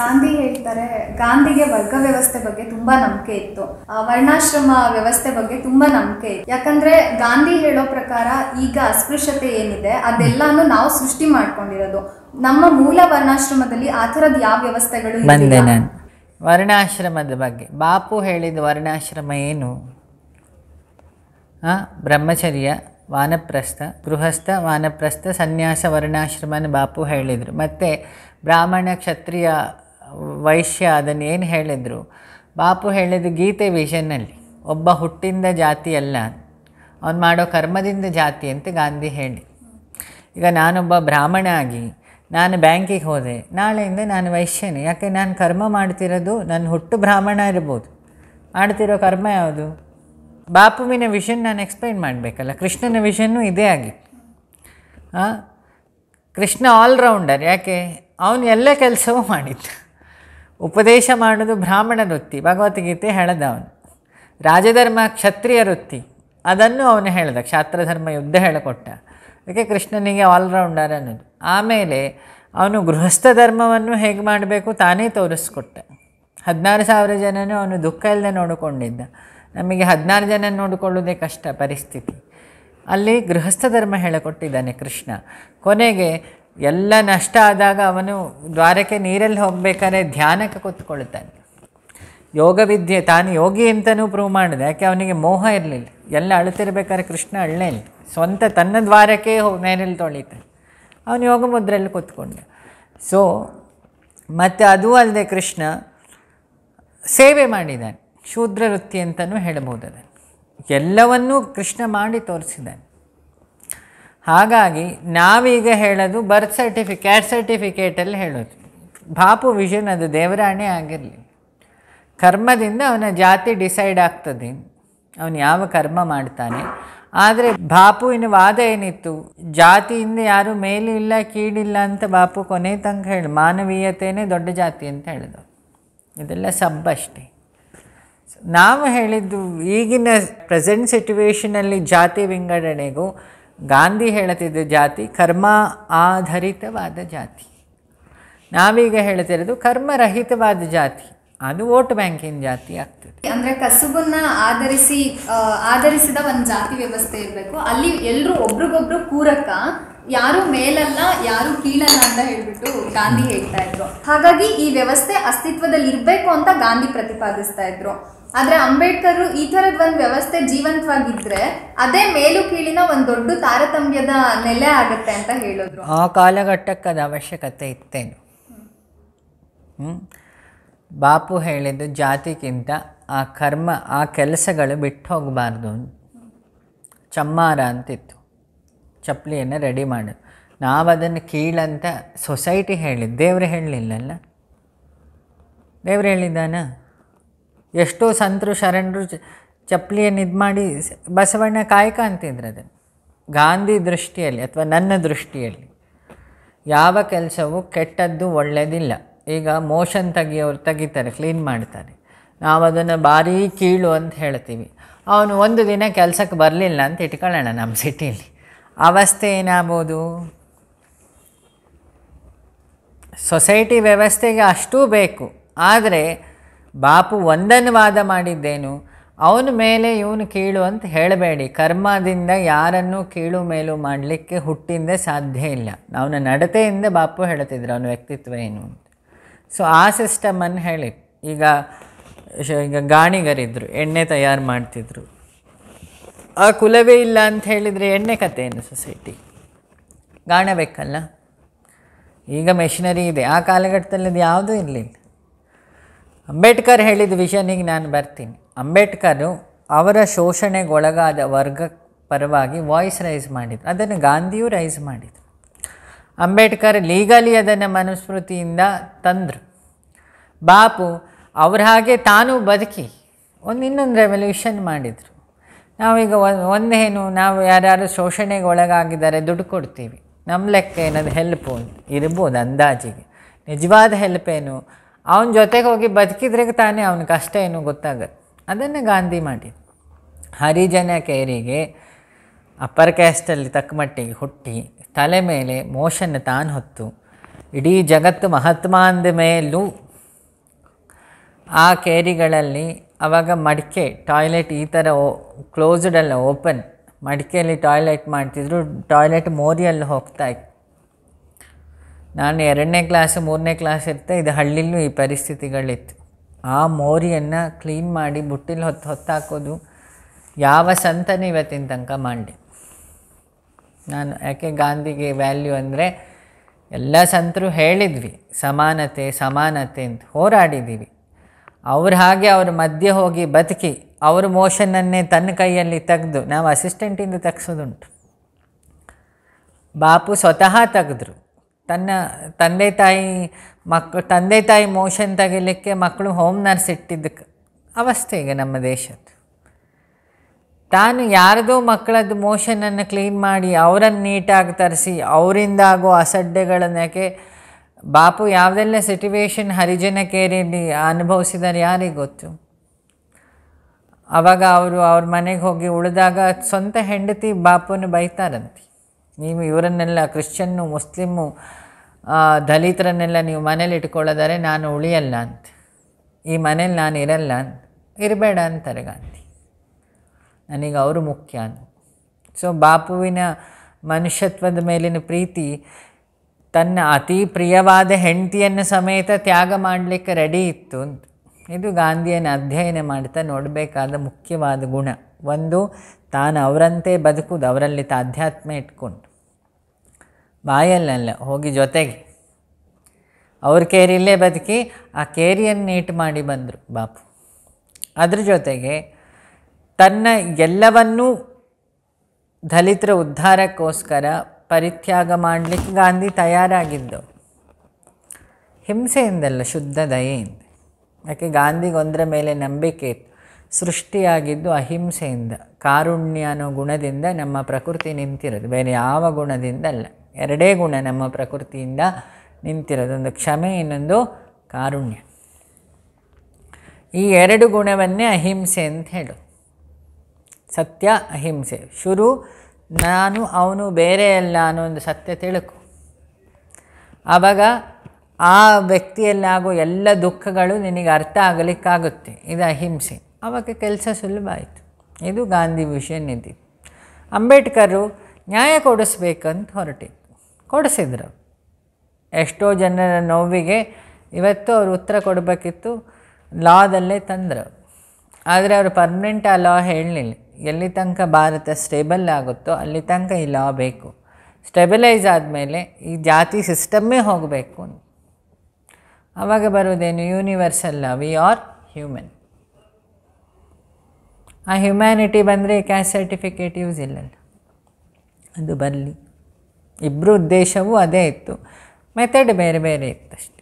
ಗಾಂಧಿ ಹೇಳ್ತಾರೆ ಗಾಂಧಿಗೆ ವರ್ಗ ವ್ಯವಸ್ಥೆ ಬಗ್ಗೆ ತುಂಬಾ ನಂಬಿಕೆ ಇತ್ತು ವರ್ಣಾಶ್ರಮ ವ್ಯವಸ್ಥೆ ಬಗ್ಗೆ ತುಂಬಾ ನಂಬಿಕೆ ಇತ್ತು ಯಾಕಂದ್ರೆ ಗಾಂಧಿ ಹೇಳೋ ಪ್ರಕಾರ ಈಗ ಅಸ್ಪೃಶ್ಯತೆ ಏನಿದೆ ಅದೆಲ್ಲಾನು ನಾವು ಸೃಷ್ಟಿ ಮಾಡ್ಕೊಂಡಿರೋದು ನಮ್ಮ ಮೂಲ ವರ್ಣಾಶ್ರಮದಲ್ಲಿ ಆ ಥರದ ಯಾವ ವ್ಯವಸ್ಥೆಗಳು ವರ್ಣಾಶ್ರಮದ ಬಗ್ಗೆ ಬಾಪು ಹೇಳಿದ ವರ್ಣಾಶ್ರಮ ಏನು ಬ್ರಹ್ಮಚರ್ಯ ವಾನಪ್ರಸ್ಥ ಗೃಹಸ್ಥ ವಾನಪ್ರಸ್ಥ ಸನ್ಯಾಸ ವರ್ಣಾಶ್ರಮನ ಬಾಪು ಹೇಳಿದರು ಮತ್ತು ಬ್ರಾಹ್ಮಣ ಕ್ಷತ್ರಿಯ ವೈಶ್ಯ ಅದನ್ನು ಏನು ಹೇಳಿದರು ಬಾಪು ಹೇಳಿದ್ದು ಗೀತೆ ವಿಷನ್ನಲ್ಲಿ ಒಬ್ಬ ಹುಟ್ಟಿಂದ ಜಾತಿ ಅಲ್ಲ ಅವನು ಮಾಡೋ ಕರ್ಮದಿಂದ ಜಾತಿ ಅಂತ ಗಾಂಧಿ ಹೇಳಿ ಈಗ ನಾನೊಬ್ಬ ಬ್ರಾಹ್ಮಣ ಆಗಿ ನಾನು ಬ್ಯಾಂಕಿಗೆ ಹೋದೆ ನಾಳೆಯಿಂದ ನಾನು ವೈಶ್ಯನೇ ಯಾಕೆ ನಾನು ಕರ್ಮ ಮಾಡ್ತಿರೋದು ನನ್ನ ಹುಟ್ಟು ಬ್ರಾಹ್ಮಣ ಇರ್ಬೋದು ಮಾಡ್ತಿರೋ ಕರ್ಮ ಯಾವುದು ಬಾಪುವಿನ ವಿಷನ್ ನಾನು ಎಕ್ಸ್ಪ್ಲೈನ್ ಮಾಡಬೇಕಲ್ಲ ಕೃಷ್ಣನ ವಿಷನ್ನು ಇದೇ ಆಗಿತ್ತು ಕೃಷ್ಣ ಆಲ್ರೌಂಡರ್ ಯಾಕೆ ಅವನು ಎಲ್ಲ ಕೆಲಸವೂ ಮಾಡಿದ್ದ ಉಪದೇಶ ಮಾಡೋದು ಬ್ರಾಹ್ಮಣ ವೃತ್ತಿ ಭಗವದ್ಗೀತೆ ಹೇಳದ ಅವನು ರಾಜಧರ್ಮ ಕ್ಷತ್ರಿಯ ವೃತ್ತಿ ಅದನ್ನು ಅವನು ಹೇಳಿದ ಕ್ಷಾತ್ರಧರ್ಮ ಯುದ್ಧ ಹೇಳಿಕೊಟ್ಟ ಅದಕ್ಕೆ ಕೃಷ್ಣನಿಗೆ ಆಲ್ರೌಂಡರ್ ಅನ್ನೋದು ಆಮೇಲೆ ಅವನು ಗೃಹಸ್ಥ ಧರ್ಮವನ್ನು ಹೇಗೆ ಮಾಡಬೇಕು ತಾನೇ ತೋರಿಸ್ಕೊಟ್ಟ ಹದಿನಾರು ಸಾವಿರ ಜನನೂ ಅವನು ದುಃಖ ಇಲ್ಲದೆ ನೋಡಿಕೊಂಡಿದ್ದ ನಮಗೆ ಹದಿನಾರು ಜನ ನೋಡಿಕೊಳ್ಳೋದೇ ಕಷ್ಟ ಪರಿಸ್ಥಿತಿ ಅಲ್ಲಿ ಗೃಹಸ್ಥ ಧರ್ಮ ಹೇಳಿಕೊಟ್ಟಿದ್ದಾನೆ ಕೃಷ್ಣ ಕೊನೆಗೆ ಎಲ್ಲ ನಷ್ಟ ಆದಾಗ ಅವನು ದ್ವಾರಕ್ಕೆ ನೀರಲ್ಲಿ ಹೋಗಬೇಕಾದ್ರೆ ಧ್ಯಾನಕ್ಕೆ ಕೂತ್ಕೊಳ್ತಾನೆ ಯೋಗ ವಿದ್ಯೆ ತಾನು ಯೋಗಿ ಅಂತಲೂ ಪ್ರೂವ್ ಮಾಡಿದೆ ಯಾಕೆ ಅವನಿಗೆ ಮೋಹ ಇರಲಿಲ್ಲ ಎಲ್ಲ ಅಳುತ್ತಿರ್ಬೇಕಾದ್ರೆ ಕೃಷ್ಣ ಅಳ್ಳೇ ಇಲ್ಲ ಸ್ವಂತ ತನ್ನ ದ್ವಾರಕ್ಕೆ ಹೋಗಿ ನೇರಲ್ಲಿ ಅವನು ಯೋಗ ಮುದ್ರೆಯಲ್ಲಿ ಕೂತ್ಕೊಂಡ ಸೊ ಮತ್ತು ಅದೂ ಅಲ್ಲದೆ ಕೃಷ್ಣ ಸೇವೆ ಮಾಡಿದ್ದಾನೆ ಶೂದ್ರ ವೃತ್ತಿ ಅಂತಲೂ ಹೇಳಬಹುದು ಎಲ್ಲವನ್ನೂ ಕೃಷ್ಣ ಮಾಡಿ ತೋರಿಸಿದ್ದಾನೆ ಹಾಗಾಗಿ ನಾವೀಗ ಹೇಳೋದು ಬರ್ತ್ ಸರ್ಟಿಫಿಕೇಟ್ ಸರ್ಟಿಫಿಕೇಟಲ್ಲಿ ಹೇಳೋದು ಬಾಪು ವಿಷನ್ ಅದು ದೇವರಾಣಿ ಆಗಿರಲಿ ಕರ್ಮದಿಂದ ಅವನ ಜಾತಿ ಡಿಸೈಡ್ ಆಗ್ತದೆ ಅವನು ಯಾವ ಕರ್ಮ ಮಾಡ್ತಾನೆ ಆದರೆ ಬಾಪುವಿನ ವಾದ ಏನಿತ್ತು ಜಾತಿಯಿಂದ ಯಾರೂ ಇಲ್ಲ ಕೀಡಿಲ್ಲ ಅಂತ ಬಾಪು ಕೊನೆ ತಂಗ ಹೇಳಿ ಮಾನವೀಯತೆಯೇ ದೊಡ್ಡ ಜಾತಿ ಅಂತ ಹೇಳಿದ್ರು ಇದೆಲ್ಲ ಸಬ್ಬಷ್ಟೆ ನಾವು ಹೇಳಿದ್ದು ಈಗಿನ ಪ್ರೆಸೆಂಟ್ ಸಿಚುವೇಶನಲ್ಲಿ ಜಾತಿ ವಿಂಗಡಣೆಗೂ ಗಾಂಧಿ ಹೇಳುತ್ತಿದ್ದ ಜಾತಿ ಕರ್ಮ ಆಧಾರಿತವಾದ ಜಾತಿ ನಾವೀಗ ಹೇಳ್ತಿರೋದು ಕರ್ಮರಹಿತವಾದ ಜಾತಿ ಅದು ವೋಟ್ ಬ್ಯಾಂಕಿನ ಜಾತಿ ಆಗ್ತದೆ ಅಂದ್ರೆ ಕಸುಬನ್ನ ಆಧರಿಸಿ ಆಧರಿಸಿದ ಒಂದು ಜಾತಿ ವ್ಯವಸ್ಥೆ ಇರಬೇಕು ಅಲ್ಲಿ ಎಲ್ಲರೂ ಒಬ್ರಿಗೊಬ್ರು ಕೂರಕ್ಕ ಯಾರು ಮೇಲಲ್ಲ ಯಾರು ಕೀಳಲ್ಲ ಅಂತ ಹೇಳ್ಬಿಟ್ಟು ಗಾಂಧಿ ಹೇಳ್ತಾ ಇದ್ರು ಹಾಗಾಗಿ ಈ ವ್ಯವಸ್ಥೆ ಅಸ್ತಿತ್ವದಲ್ಲಿ ಇರಬೇಕು ಅಂತ ಗಾಂಧಿ ಪ್ರತಿಪಾದಿಸ್ತಾ ಇದ್ರು ಆದರೆ ಅಂಬೇಡ್ಕರ್ ಈ ಥರದ ಒಂದು ವ್ಯವಸ್ಥೆ ಜೀವಂತವಾಗಿದ್ದರೆ ಅದೇ ಮೇಲು ಕೀಳಿನ ಒಂದು ದೊಡ್ಡ ತಾರತಮ್ಯದ ನೆಲೆ ಆಗುತ್ತೆ ಅಂತ ಹೇಳಿದ್ರು ಆ ಕಾಲಘಟ್ಟಕ್ಕೆ ಅದು ಅವಶ್ಯಕತೆ ಇತ್ತೇನು ಬಾಪು ಹೇಳಿದ್ದು ಜಾತಿಗಿಂತ ಆ ಕರ್ಮ ಆ ಕೆಲಸಗಳು ಬಿಟ್ಟು ಹೋಗಬಾರ್ದು ಚಮ್ಮಾರ ಅಂತಿತ್ತು ಚಪ್ಪಲಿಯನ್ನು ರೆಡಿ ಮಾಡು ನಾವದನ್ನು ಕೀಳಂತ ಸೊಸೈಟಿ ಹೇಳಿದ್ದು ದೇವ್ರು ಹೇಳಲಿಲ್ಲಲ್ಲ ದೇವ್ರು ಹೇಳಿದ್ದಾನಾ ಎಷ್ಟೋ ಸಂತರು ಶರಣರು ಚಪ್ಪಲಿಯನ್ನು ಇದು ಮಾಡಿ ಬಸವಣ್ಣ ಕಾಯಕ ಅಂತಿದ್ರು ಅದನ್ನು ಗಾಂಧಿ ದೃಷ್ಟಿಯಲ್ಲಿ ಅಥವಾ ನನ್ನ ದೃಷ್ಟಿಯಲ್ಲಿ ಯಾವ ಕೆಲಸವೂ ಕೆಟ್ಟದ್ದು ಒಳ್ಳೆಯದಿಲ್ಲ ಈಗ ಮೋಷನ್ ತೆಗಿಯೋರು ತೆಗಿತಾರೆ ಕ್ಲೀನ್ ಮಾಡ್ತಾರೆ ನಾವು ಅದನ್ನು ಭಾರೀ ಕೀಳು ಅಂತ ಹೇಳ್ತೀವಿ ಅವನು ಒಂದು ದಿನ ಕೆಲಸಕ್ಕೆ ಬರಲಿಲ್ಲ ಅಂತ ಇಟ್ಕೊಳ್ಳೋಣ ನಮ್ಮ ಸಿಟಿಯಲ್ಲಿ ಅವಸ್ಥೆ ಏನಾಗ್ಬೋದು ಸೊಸೈಟಿ ವ್ಯವಸ್ಥೆಗೆ ಅಷ್ಟೂ ಬೇಕು ಆದರೆ ಬಾಪು ಒಂದನ್ನು ವಾದ ಮಾಡಿದ್ದೇನು ಅವನ ಮೇಲೆ ಇವನು ಕೀಳು ಅಂತ ಹೇಳಬೇಡಿ ಕರ್ಮದಿಂದ ಯಾರನ್ನು ಕೀಳು ಮೇಲು ಮಾಡಲಿಕ್ಕೆ ಹುಟ್ಟಿಂದ ಸಾಧ್ಯ ಇಲ್ಲ ಅವನ ನಡತೆಯಿಂದ ಬಾಪು ಹೇಳ್ತಿದ್ರು ಅವನ ವ್ಯಕ್ತಿತ್ವ ಏನು ಅಂತ ಸೊ ಆ ಸಿಸ್ಟಮನ್ನು ಹೇಳಿ ಈಗ ಈಗ ಗಾಣಿಗರಿದ್ದರು ಎಣ್ಣೆ ತಯಾರು ಮಾಡ್ತಿದ್ರು ಆ ಕುಲವೇ ಇಲ್ಲ ಅಂತ ಹೇಳಿದರೆ ಎಣ್ಣೆ ಕತೆ ಏನು ಸೊಸೈಟಿ ಗಾಣಬೇಕಲ್ಲ ಈಗ ಮೆಷಿನರಿ ಇದೆ ಆ ಕಾಲಘಟ್ಟದಲ್ಲಿ ಅದು ಯಾವುದೂ ಇರಲಿಲ್ಲ ಅಂಬೇಡ್ಕರ್ ಹೇಳಿದ ವಿಷನಿಗೆ ನಾನು ಬರ್ತೀನಿ ಅಂಬೇಡ್ಕರು ಅವರ ಶೋಷಣೆಗೊಳಗಾದ ವರ್ಗ ಪರವಾಗಿ ವಾಯ್ಸ್ ರೈಸ್ ಮಾಡಿದರು ಅದನ್ನು ಗಾಂಧಿಯು ರೈಸ್ ಮಾಡಿದರು ಅಂಬೇಡ್ಕರ್ ಲೀಗಲಿ ಅದನ್ನು ಮನುಸ್ಮೃತಿಯಿಂದ ತಂದರು ಬಾಪು ಅವ್ರ ಹಾಗೆ ತಾನೂ ಬದುಕಿ ಒಂದು ಇನ್ನೊಂದು ರೆವಲ್ಯೂಷನ್ ಮಾಡಿದರು ನಾವೀಗ ಒಂದೇನು ನಾವು ಯಾರ್ಯಾರು ಶೋಷಣೆಗೆ ಒಳಗಾಗಿದ್ದಾರೆ ದುಡ್ಡು ಕೊಡ್ತೀವಿ ನಮ್ಮ ಲೆಕ್ಕ ಏನದು ಹೆಲ್ಪು ಇರ್ಬೋದು ಅಂದಾಜಿಗೆ ನಿಜವಾದ ಹೆಲ್ಪ್ ಏನು ಅವನ ಜೊತೆಗೆ ಹೋಗಿ ಬದುಕಿದ್ರೆ ತಾನೇ ಅವನ ಕಷ್ಟ ಏನು ಗೊತ್ತಾಗುತ್ತೆ ಅದನ್ನೇ ಗಾಂಧಿ ಮಾಡಿ ಹರಿಜನ ಕೇರಿಗೆ ಅಪ್ಪರ್ ಕ್ಯಾಸ್ಟಲ್ಲಿ ತಕ್ಕಮಟ್ಟಿಗೆ ಹುಟ್ಟಿ ತಲೆ ಮೇಲೆ ಮೋಷನ್ ತಾನು ಹೊತ್ತು ಇಡೀ ಜಗತ್ತು ಮಹಾತ್ಮ ಅಂದ ಮೇಲೂ ಆ ಕೇರಿಗಳಲ್ಲಿ ಅವಾಗ ಮಡಿಕೆ ಟಾಯ್ಲೆಟ್ ಈ ಥರ ಓ ಕ್ಲೋಸ್ಡ್ ಅಲ್ಲ ಓಪನ್ ಮಡಿಕೆಯಲ್ಲಿ ಟಾಯ್ಲೆಟ್ ಮಾಡ್ತಿದ್ರು ಟಾಯ್ಲೆಟ್ ಮೋರಿಯಲ್ಲಿ ಹೋಗ್ತಾ ಇತ್ತು ನಾನು ಎರಡನೇ ಕ್ಲಾಸ್ ಮೂರನೇ ಕ್ಲಾಸ್ ಇರ್ತೆ ಇದು ಹಳ್ಳಿಲೂ ಈ ಪರಿಸ್ಥಿತಿಗಳಿತ್ತು ಆ ಮೋರಿಯನ್ನು ಕ್ಲೀನ್ ಮಾಡಿ ಬುಟ್ಟಿಲ್ ಹೊತ್ತು ಹೊತ್ತಾಕೋದು ಯಾವ ಸಂತನೇ ಇವತ್ತಿನ ತನಕ ಮಾಡಿ ನಾನು ಯಾಕೆ ಗಾಂಧಿಗೆ ವ್ಯಾಲ್ಯೂ ಅಂದರೆ ಎಲ್ಲ ಸಂತರು ಹೇಳಿದ್ವಿ ಸಮಾನತೆ ಸಮಾನತೆ ಅಂತ ಹೋರಾಡಿದ್ದೀವಿ ಅವ್ರ ಹಾಗೆ ಅವ್ರ ಮಧ್ಯೆ ಹೋಗಿ ಬದುಕಿ ಅವ್ರ ಮೋಷನನ್ನೇ ತನ್ನ ಕೈಯಲ್ಲಿ ತೆಗೆದು ನಾವು ಅಸಿಸ್ಟೆಂಟಿಂದ ತೆಗ್ಸೋದುಂಟು ಬಾಪು ಸ್ವತಃ ತೆಗೆದ್ರು ತನ್ನ ತಂದೆ ತಾಯಿ ಮಕ್ ತಂದೆ ತಾಯಿ ಮೋಷನ್ ತೆಗಿಲಿಕ್ಕೆ ಮಕ್ಕಳು ಹೋಮ್ ನರ್ಸ್ ಇಟ್ಟಿದ್ದಕ್ಕೆ ಅವಸ್ಥೆ ಈಗ ನಮ್ಮ ದೇಶದ್ದು ತಾನು ಯಾರದೋ ಮಕ್ಕಳದ್ದು ಮೋಷನನ್ನು ಕ್ಲೀನ್ ಮಾಡಿ ಅವರನ್ನು ನೀಟಾಗಿ ತರಿಸಿ ಅವರಿಂದಾಗೋ ಆಗೋ ಯಾಕೆ ಬಾಪು ಯಾವುದೆಲ್ಲ ಸಿಟುವೇಶನ್ ಹರಿಜನ ಕೇರಿಯಲ್ಲಿ ಅನುಭವಿಸಿದಾರೆ ಯಾರಿಗೆ ಗೊತ್ತು ಆವಾಗ ಅವರು ಅವ್ರ ಮನೆಗೆ ಹೋಗಿ ಉಳಿದಾಗ ಸ್ವಂತ ಹೆಂಡತಿ ಬಾಪುನ ಬೈತಾರಂತೆ ನೀವು ಇವರನ್ನೆಲ್ಲ ಕ್ರಿಶ್ಚನ್ನು ಮುಸ್ಲಿಮ್ಮು ದಲಿತರನ್ನೆಲ್ಲ ನೀವು ಮನೇಲಿ ಇಟ್ಕೊಳ್ಳೋದಾರೆ ನಾನು ಉಳಿಯಲ್ಲ ಅಂತ ಈ ಮನೇಲಿ ನಾನು ಇರಲ್ಲ ಅಂತ ಇರಬೇಡ ಅಂತಾರೆ ಗಾಂಧಿ ನನಗೆ ಅವರು ಮುಖ್ಯ ಅಂತ ಸೊ ಬಾಪುವಿನ ಮನುಷ್ಯತ್ವದ ಮೇಲಿನ ಪ್ರೀತಿ ತನ್ನ ಅತಿ ಪ್ರಿಯವಾದ ಹೆಂಡತಿಯನ್ನು ಸಮೇತ ತ್ಯಾಗ ಮಾಡಲಿಕ್ಕೆ ರೆಡಿ ಇತ್ತು ಅಂತ ಇದು ಗಾಂಧಿಯನ್ನು ಅಧ್ಯಯನ ಮಾಡ್ತಾ ನೋಡಬೇಕಾದ ಮುಖ್ಯವಾದ ಗುಣ ಒಂದು ತಾನು ಅವರಂತೆ ಬದುಕುದು ಅವರಲ್ಲಿ ಆಧ್ಯಾತ್ಮ ಇಟ್ಕೊಂಡು ಬಾಯಲ್ಲಲ್ಲ ಹೋಗಿ ಜೊತೆಗೆ ಅವ್ರ ಕೇರಿಲ್ಲೇ ಬದುಕಿ ಆ ಕೇರಿಯನ್ನು ನೀಟ್ ಮಾಡಿ ಬಂದರು ಬಾಪು ಅದ್ರ ಜೊತೆಗೆ ತನ್ನ ಎಲ್ಲವನ್ನೂ ದಲಿತರ ಉದ್ಧಾರಕ್ಕೋಸ್ಕರ ಪರಿತ್ಯಾಗ ಮಾಡಲಿಕ್ಕೆ ಗಾಂಧಿ ತಯಾರಾಗಿದ್ದು ಹಿಂಸೆಯಿಂದಲ್ಲ ಶುದ್ಧ ದಯೆಯಿಂದ ಯಾಕೆ ಗಾಂಧಿಗೊಂದರ ಮೇಲೆ ನಂಬಿಕೆ ಇತ್ತು ಸೃಷ್ಟಿಯಾಗಿದ್ದು ಅಹಿಂಸೆಯಿಂದ ಕಾರುಣ್ಯ ಅನ್ನೋ ಗುಣದಿಂದ ನಮ್ಮ ಪ್ರಕೃತಿ ನಿಂತಿರೋದು ಬೇರೆ ಯಾವ ಗುಣದಿಂದಲ್ಲ ಎರಡೇ ಗುಣ ನಮ್ಮ ಪ್ರಕೃತಿಯಿಂದ ನಿಂತಿರೋದೊಂದು ಕ್ಷಮೆ ಇನ್ನೊಂದು ಕಾರುಣ್ಯ ಈ ಎರಡು ಗುಣವನ್ನೇ ಅಹಿಂಸೆ ಅಂತ ಹೇಳು ಸತ್ಯ ಅಹಿಂಸೆ ಶುರು ನಾನು ಅವನು ಬೇರೆ ಅಲ್ಲ ಅನ್ನೋ ಒಂದು ಸತ್ಯ ತಿಳುಕು ಆವಾಗ ಆ ವ್ಯಕ್ತಿಯಲ್ಲಾಗೋ ಎಲ್ಲ ದುಃಖಗಳು ನಿನಗೆ ಅರ್ಥ ಆಗಲಿಕ್ಕಾಗುತ್ತೆ ಇದು ಅಹಿಂಸೆ ಆವಾಗ ಕೆಲಸ ಸುಲಭ ಆಯಿತು ಇದು ಗಾಂಧಿ ವಿಷಯ ನಿಧಿ ಅಂಬೇಡ್ಕರು ನ್ಯಾಯ ಕೊಡಿಸ್ಬೇಕಂತ ಹೊರಟಿತ್ತು ಕೊಡಿಸಿದರು ಎಷ್ಟೋ ಜನರ ನೋವಿಗೆ ಇವತ್ತು ಅವರು ಉತ್ತರ ಕೊಡಬೇಕಿತ್ತು ಲಾದಲ್ಲೇ ತಂದರು ಆದರೆ ಅವರು ಪರ್ಮನೆಂಟ್ ಆ ಲಾ ಹೇಳಲಿಲ್ಲ ಎಲ್ಲಿ ತನಕ ಭಾರತ ಸ್ಟೇಬಲ್ ಆಗುತ್ತೋ ಅಲ್ಲಿ ತನಕ ಈ ಲಾ ಬೇಕು ಸ್ಟೆಬಿಲೈಸ್ ಆದಮೇಲೆ ಈ ಜಾತಿ ಸಿಸ್ಟಮ್ಮೇ ಹೋಗಬೇಕು ಆವಾಗ ಬರೋದೇನು universal law we are human ಆ ಹ್ಯುಮ್ಯಾನಿಟಿ ಬಂದರೆ ಕ್ಯಾಸ್ಟ್ ಸರ್ಟಿಫಿಕೇಟ್ ಯೂಸ್ ಇಲ್ಲಲ್ಲ ಅದು ಬರಲಿ ಇಬ್ಬರ ಉದ್ದೇಶವೂ ಅದೇ ಇತ್ತು ಮೆಥಡ್ ಬೇರೆ ಬೇರೆ ಇತ್ತು ಅಷ್ಟೆ